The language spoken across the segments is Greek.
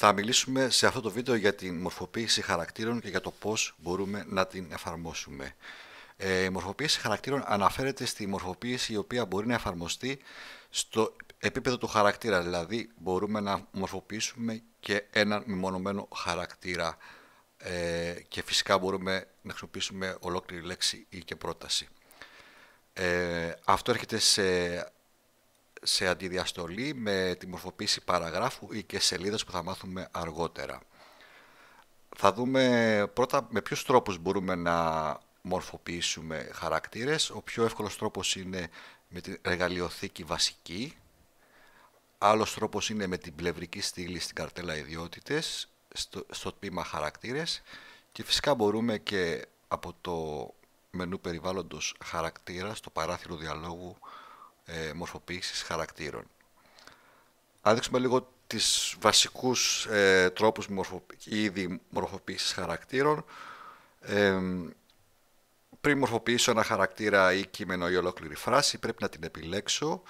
Θα μιλήσουμε σε αυτό το βίντεο για την μορφοποίηση χαρακτήρων και για το πώς μπορούμε να την εφαρμόσουμε. Ε, η μορφοποίηση χαρακτήρων αναφέρεται στη μορφοποίηση η οποία μπορεί να εφαρμοστεί στο επίπεδο του χαρακτήρα, δηλαδή μπορούμε να μορφοποιήσουμε και έναν μεμονωμένο χαρακτήρα ε, και φυσικά μπορούμε να χρησιμοποιήσουμε ολόκληρη λέξη ή και πρόταση. Ε, αυτό έρχεται σε σε αντιδιαστολή με τη μορφοποίηση παραγράφου ή και σελίδας που θα μάθουμε αργότερα. Θα δούμε πρώτα με ποιους τρόπους μπορούμε να μορφοποιήσουμε χαρακτήρες. Ο πιο εύκολος τρόπος είναι με την εργαλειοθήκη βασική. Άλλος τρόπος είναι με την πλευρική στήλη στην καρτέλα ιδιότητες, στο, τμήμα χαρακτήρες. Και φυσικά μπορούμε και από το μενού περιβάλλοντος χαρακτήρα, στο παράθυρο διαλόγου, ε, μορφοποίησης χαρακτήρων. Αν δείξουμε λίγο τις βασικούς ε, τρόπους ήδη μορφοποίησης χαρακτήρων, ε, πριν μορφοποιήσω ένα χαρακτήρα ή κείμενο ή ολόκληρη φράση, πρέπει να την επιλέξω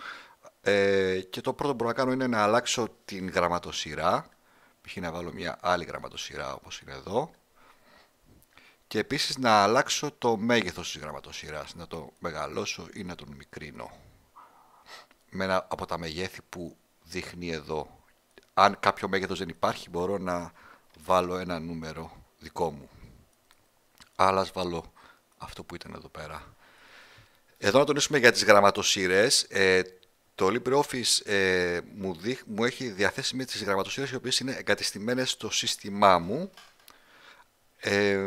ε, και το πρώτο που μπορώ να κάνω είναι να αλλάξω την γραμματοσυρά, π.χ. να βάλω μια άλλη γραμματοσυρά όπως είναι εδώ, και επίσης να αλλάξω το μέγεθος της γραμματοσυράς, να το μεγαλώσω ή να τον μικρύνω με ένα από τα μεγέθη που δείχνει εδώ. Αν κάποιο μέγεθος δεν υπάρχει, μπορώ να βάλω ένα νούμερο δικό μου. Αλλά βάλω αυτό που ήταν εδώ πέρα. Εδώ να τονίσουμε για τις γραμματοσύρες. Ε, το LibreOffice ε, μου, μου έχει διαθέσιμη τις γραμματοσύρες οι οποίες είναι εγκατεστημένες στο σύστημά μου. Ε,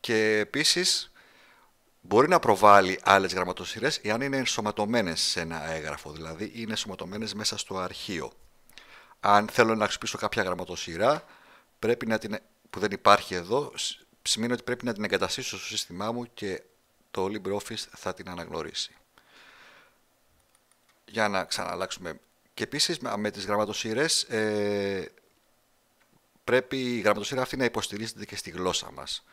και επίσης μπορεί να προβάλλει άλλες γραμματοσυρές εάν είναι ενσωματωμένες σε ένα έγγραφο, δηλαδή είναι ενσωματωμένες μέσα στο αρχείο. Αν θέλω να χρησιμοποιήσω κάποια γραμματοσυρά πρέπει να την, που δεν υπάρχει εδώ, σημαίνει ότι πρέπει να την εγκαταστήσω στο σύστημά μου και το LibreOffice θα την αναγνωρίσει. Για να ξαναλλάξουμε. Και επίσης με τις γραμματοσύρες ε, πρέπει η γραμματοσύρα αυτή να υποστηρίζεται και στη γλώσσα μας.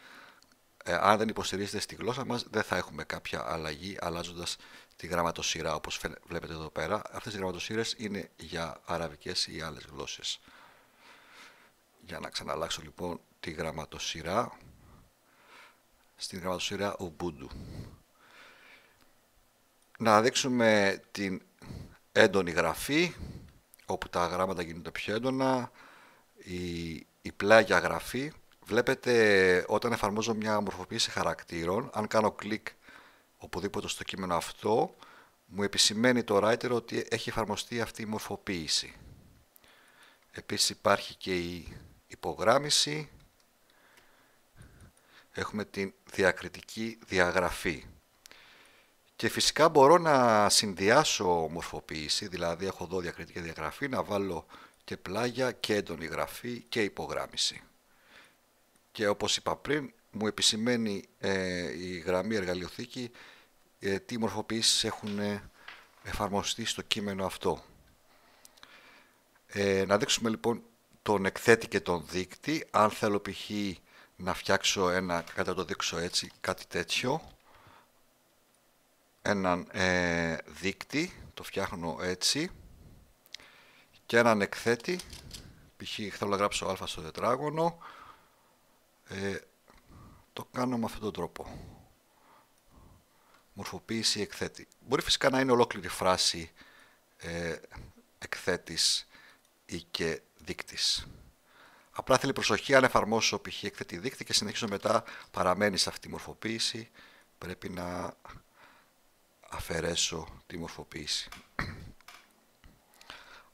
Ε, αν δεν υποστηρίζεται στη γλώσσα μας δεν θα έχουμε κάποια αλλαγή αλλάζοντας τη γραμματοσύρα όπως βλέπετε εδώ πέρα. Αυτές οι γραμματοσύρες είναι για αραβικές ή άλλες γλώσσες. Για να ξαναλλάξω λοιπόν τη γραμματοσύρα στην γραμματοσύρα Ubuntu. Να δείξουμε την έντονη γραφή όπου τα γράμματα γίνονται πιο έντονα η, η πλάγια γραφή Βλέπετε όταν εφαρμόζω μια μορφοποίηση χαρακτήρων, αν κάνω κλικ οπουδήποτε στο κείμενο αυτό, μου επισημαίνει το writer ότι έχει εφαρμοστεί αυτή η μορφοποίηση. Επίσης υπάρχει και η υπογράμμιση. Έχουμε την διακριτική διαγραφή. Και φυσικά μπορώ να συνδυάσω μορφοποίηση, δηλαδή έχω εδώ διακριτική διαγραφή, να βάλω και πλάγια και έντονη γραφή και υπογράμμιση και όπως είπα πριν μου επισημαίνει ε, η γραμμή εργαλειοθήκη ε, τι μορφοποιήσεις έχουν ε, εφαρμοστεί στο κείμενο αυτό. Ε, να δείξουμε λοιπόν τον εκθέτη και τον δείκτη. Αν θέλω π.χ. να φτιάξω ένα, κατά το δείξω έτσι, κάτι τέτοιο, έναν ε, δείκτη, το φτιάχνω έτσι, και έναν εκθέτη, π.χ. θέλω να γράψω α στο τετράγωνο, ε, το κάνω με αυτόν τον τρόπο. Μορφοποίηση εκθέτη. Μπορεί φυσικά να είναι ολόκληρη φράση ε, εκθέτης ή και δείκτης. Απλά θέλει προσοχή αν εφαρμόσω π.χ. εκθέτη δείκτη και συνεχίζω μετά παραμένει σε αυτή τη μορφοποίηση. Πρέπει να αφαιρέσω τη μορφοποίηση.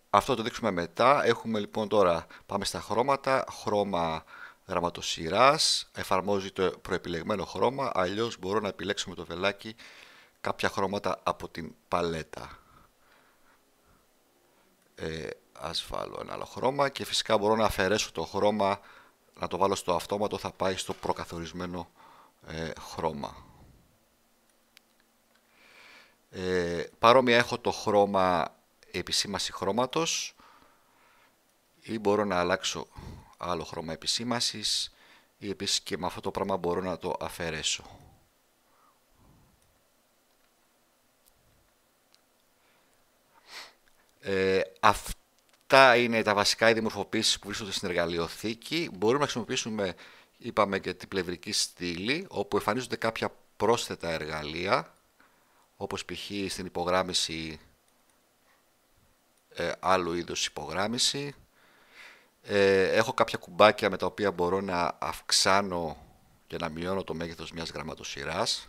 Αυτό το δείξουμε μετά. Έχουμε λοιπόν τώρα, πάμε στα χρώματα. Χρώμα γραμματοσυράς, εφαρμόζει το προεπιλεγμένο χρώμα, αλλιώς μπορώ να επιλέξω με το βελάκι κάποια χρώματα από την παλέτα. Ε, ας βάλω ένα άλλο χρώμα και φυσικά μπορώ να αφαιρέσω το χρώμα, να το βάλω στο αυτόματο, θα πάει στο προκαθορισμένο ε, χρώμα. Ε, παρόμοια έχω το χρώμα επισήμαση χρώματος ή μπορώ να αλλάξω άλλο χρώμα επισήμασης ή επίσης και με αυτό το πράγμα μπορώ να το αφαιρέσω. Ε, αυτά είναι τα βασικά είδη δημορφοποίησεις που βρίσκονται στην εργαλειοθήκη. Μπορούμε να χρησιμοποιήσουμε, είπαμε, και την πλευρική στήλη, όπου εμφανίζονται κάποια πρόσθετα εργαλεία, όπως π.χ. στην υπογράμμιση ε, άλλου είδους υπογράμμιση, ε, έχω κάποια κουμπάκια με τα οποία μπορώ να αυξάνω και να μειώνω το μέγεθος μιας γραμματοσυράς.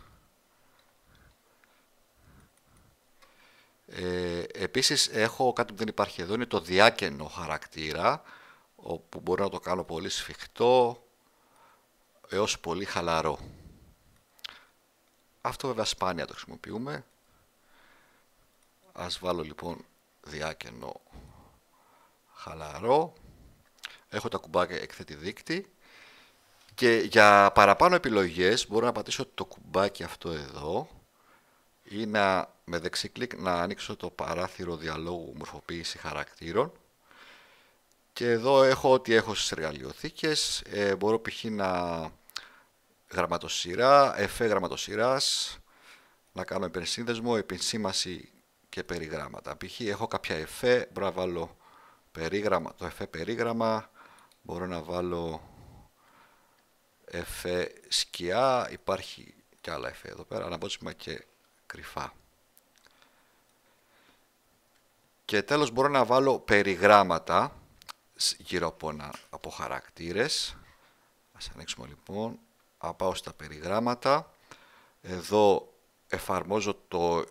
Ε, επίσης έχω κάτι που δεν υπάρχει εδώ, είναι το διάκαινο χαρακτήρα, όπου μπορώ να το κάνω πολύ σφιχτό έως πολύ χαλαρό. Αυτό βέβαια σπάνια το χρησιμοποιούμε. Ας βάλω λοιπόν διάκαινο χαλαρό έχω τα κουμπάκια εκθέτη δίκτυ και για παραπάνω επιλογές μπορώ να πατήσω το κουμπάκι αυτό εδώ ή να με δεξί κλικ να ανοίξω το παράθυρο διαλόγου μορφοποίηση χαρακτήρων και εδώ έχω ό,τι έχω στις εργαλειοθήκες, ε, μπορώ π.χ. να γραμματοσυρά, εφέ γραμματοσυράς, να κάνω επενσύνδεσμο, επισήμαση και περιγράμματα. Π.χ. έχω κάποια εφέ, μπορώ να βάλω περίγραμμα, το εφέ περίγραμμα, μπορώ να βάλω εφέ σκιά, υπάρχει και άλλα εφέ εδώ πέρα, αναπότσιμα και κρυφά. Και τέλος μπορώ να βάλω περιγράμματα γύρω από, από χαρακτήρες. Ας ανοίξουμε λοιπόν, Απάω πάω στα περιγράμματα. Εδώ εφαρμόζω το,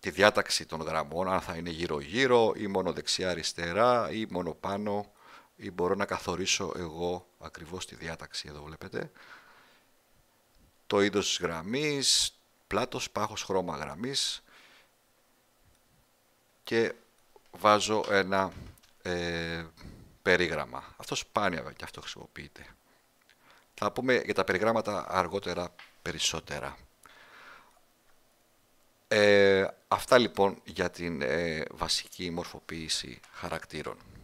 τη διάταξη των γραμμών, αν θα είναι γύρω-γύρω ή μόνο δεξιά-αριστερά ή μόνο πάνω ή μπορώ να καθορίσω εγώ ακριβώς τη διάταξη, εδώ βλέπετε, το είδος γραμμής, πλάτος, πάχος, χρώμα γραμμής και βάζω ένα ε, περίγραμμα. Αυτό σπάνια και αυτό χρησιμοποιείται. Θα πούμε για τα περιγράμματα αργότερα περισσότερα. Ε, αυτά λοιπόν για την ε, βασική μορφοποίηση χαρακτήρων.